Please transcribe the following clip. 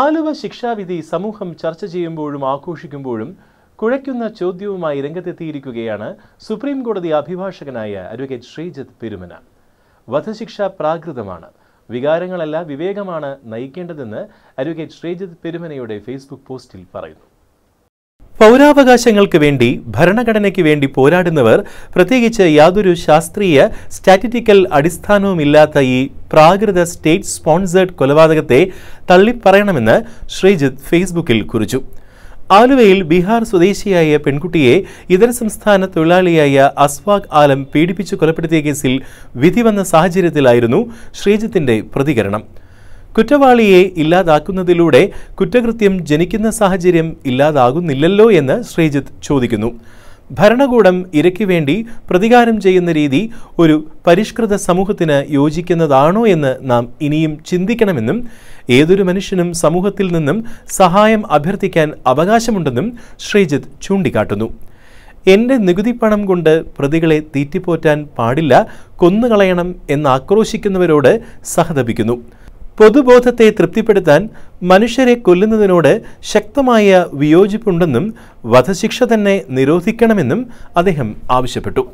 ആലുവ ശിക്ഷാവിധി സമൂഹം ചർച്ച ചെയ്യുമ്പോഴും ആഘോഷിക്കുമ്പോഴും കുഴയ്ക്കുന്ന ചോദ്യവുമായി രംഗത്തെത്തിയിരിക്കുകയാണ് സുപ്രീം കോടതി അഭിഭാഷകനായ അഡ്വക്കേറ്റ് ശ്രീജിത് പെരുമന വധശിക്ഷ പ്രാകൃതമാണ് വികാരങ്ങളല്ല വിവേകമാണ് നയിക്കേണ്ടതെന്ന് അഡ്വക്കേറ്റ് ശ്രീജിത് പെരുമനയുടെ ഫേസ്ബുക്ക് പോസ്റ്റിൽ പറയുന്നു പൗരാവകാശങ്ങൾക്ക് വേണ്ടി ഭരണഘടനയ്ക്ക് വേണ്ടി പോരാടുന്നവർ പ്രത്യേകിച്ച് യാതൊരു ശാസ്ത്രീയ സ്റ്റാറ്റിറ്റിക്കൽ അടിസ്ഥാനവുമില്ലാത്ത ഈ പ്രാകൃത സ്റ്റേറ്റ് സ്പോൺസേഡ് കൊലപാതകത്തെ തള്ളിപ്പറയണമെന്ന് ശ്രീജിത്ത് ഫേസ്ബുക്കിൽ കുറിച്ചു ആലുവയിൽ ബീഹാർ സ്വദേശിയായ പെൺകുട്ടിയെ ഇതര സംസ്ഥാന തൊഴിലാളിയായ അസ്വാഖ് ആലം പീഡിപ്പിച്ചു കൊലപ്പെടുത്തിയ കേസിൽ വിധി വന്ന സാഹചര്യത്തിലായിരുന്നു ശ്രീജിത്തിന്റെ പ്രതികരണം കുറ്റവാളിയെ ഇല്ലാതാക്കുന്നതിലൂടെ കുറ്റകൃത്യം ജനിക്കുന്ന സാഹചര്യം ഇല്ലാതാകുന്നില്ലല്ലോ എന്ന് ശ്രീജിത്ത് ചോദിക്കുന്നു ഭരണകൂടം ഇരയ്ക്ക് വേണ്ടി പ്രതികാരം ചെയ്യുന്ന രീതി ഒരു പരിഷ്കൃത സമൂഹത്തിന് യോജിക്കുന്നതാണോ എന്ന് നാം ഇനിയും ചിന്തിക്കണമെന്നും ഏതൊരു മനുഷ്യനും സമൂഹത്തിൽ നിന്നും സഹായം അഭ്യർത്ഥിക്കാൻ അവകാശമുണ്ടെന്നും ശ്രീജിത്ത് ചൂണ്ടിക്കാട്ടുന്നു എൻ്റെ നികുതി പണം കൊണ്ട് പ്രതികളെ തീറ്റിപ്പോറ്റാൻ പാടില്ല കൊന്നുകളയണം എന്ന് ആക്രോശിക്കുന്നവരോട് സഹതപിക്കുന്നു പൊതുബോധത്തെ തൃപ്തിപ്പെടുത്താൻ മനുഷ്യരെ കൊല്ലുന്നതിനോട് ശക്തമായ വിയോജിപ്പുണ്ടെന്നും വധശിക്ഷ തന്നെ നിരോധിക്കണമെന്നും അദ്ദേഹം ആവശ്യപ്പെട്ടു